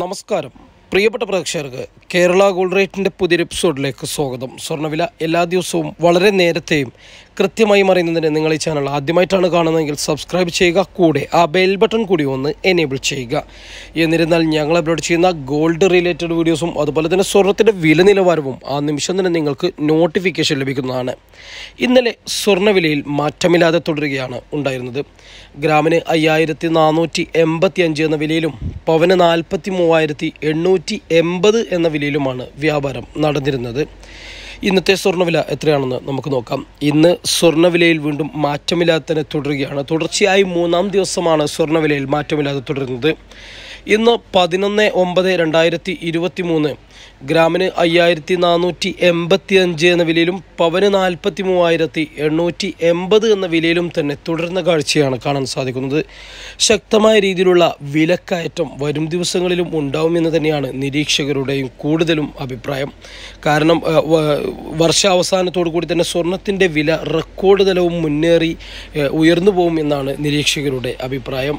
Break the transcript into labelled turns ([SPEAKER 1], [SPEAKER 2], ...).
[SPEAKER 1] നമസ്കാരം പ്രിയപ്പെട്ട പ്രേക്ഷകർക്ക് കേരള ഗോൾഡ് റേറ്റിൻ്റെ പുതിയൊരു എപ്പിസോഡിലേക്ക് സ്വാഗതം സ്വർണ്ണവില എല്ലാ ദിവസവും വളരെ നേരത്തെയും കൃത്യമായി അറിയുന്നതിന് നിങ്ങൾ ഈ ചാനൽ ആദ്യമായിട്ടാണ് കാണുന്നതെങ്കിൽ സബ്സ്ക്രൈബ് ചെയ്യുക കൂടെ ആ ബെൽ ബട്ടൺ കൂടി ഒന്ന് എനേബിൾ ചെയ്യുക എന്നിരുന്നാൽ ഞങ്ങൾ അപ്ലോഡ് ചെയ്യുന്ന ഗോൾഡ് റിലേറ്റഡ് വീഡിയോസും അതുപോലെ തന്നെ സ്വർണ്ണത്തിൻ്റെ വില നിലവാരവും ആ നിമിഷം തന്നെ നിങ്ങൾക്ക് നോട്ടിഫിക്കേഷൻ ലഭിക്കുന്നതാണ് ഇന്നലെ സ്വർണ്ണവിലയിൽ മാറ്റമില്ലാതെ തുടരുകയാണ് ഉണ്ടായിരുന്നത് ഗ്രാമിന് അയ്യായിരത്തി നാനൂറ്റി എൺപത്തി അഞ്ച് എന്ന വിലയിലും പവന് നാൽപ്പത്തി മൂവായിരത്തി എണ്ണൂറ്റി എൺപത് എന്ന വിലയിലുമാണ് വ്യാപാരം നടന്നിരുന്നത് ഇന്നത്തെ സ്വർണ്ണവില എത്രയാണെന്ന് നമുക്ക് നോക്കാം ഇന്ന് സ്വർണ്ണവിലയിൽ വീണ്ടും മാറ്റമില്ലാതെ തന്നെ തുടരുകയാണ് തുടർച്ചയായി മൂന്നാം ദിവസമാണ് സ്വർണ്ണവിലയിൽ മാറ്റമില്ലാതെ തുടരുന്നത് ഇന്ന് പതിനൊന്ന് ഒമ്പത് രണ്ടായിരത്തി ഇരുപത്തി മൂന്ന് ഗ്രാമിന് അയ്യായിരത്തി നാനൂറ്റി എൺപത്തി അഞ്ച് എന്ന വിലയിലും പവന് നാൽപ്പത്തി മൂവായിരത്തി എണ്ണൂറ്റി എൺപത് എന്ന വിലയിലും തന്നെ തുടർന്ന കാഴ്ചയാണ് കാണാൻ സാധിക്കുന്നത് ശക്തമായ രീതിയിലുള്ള വിലക്കയറ്റം വരും ദിവസങ്ങളിലും ഉണ്ടാവുമെന്ന് തന്നെയാണ് നിരീക്ഷകരുടെയും കൂടുതലും അഭിപ്രായം കാരണം വർഷാവസാനത്തോടു കൂടി തന്നെ സ്വർണത്തിൻ്റെ വില റെക്കോർഡ് തലവും മുന്നേറി ഉയർന്നു പോകുമെന്നാണ് നിരീക്ഷകരുടെ അഭിപ്രായം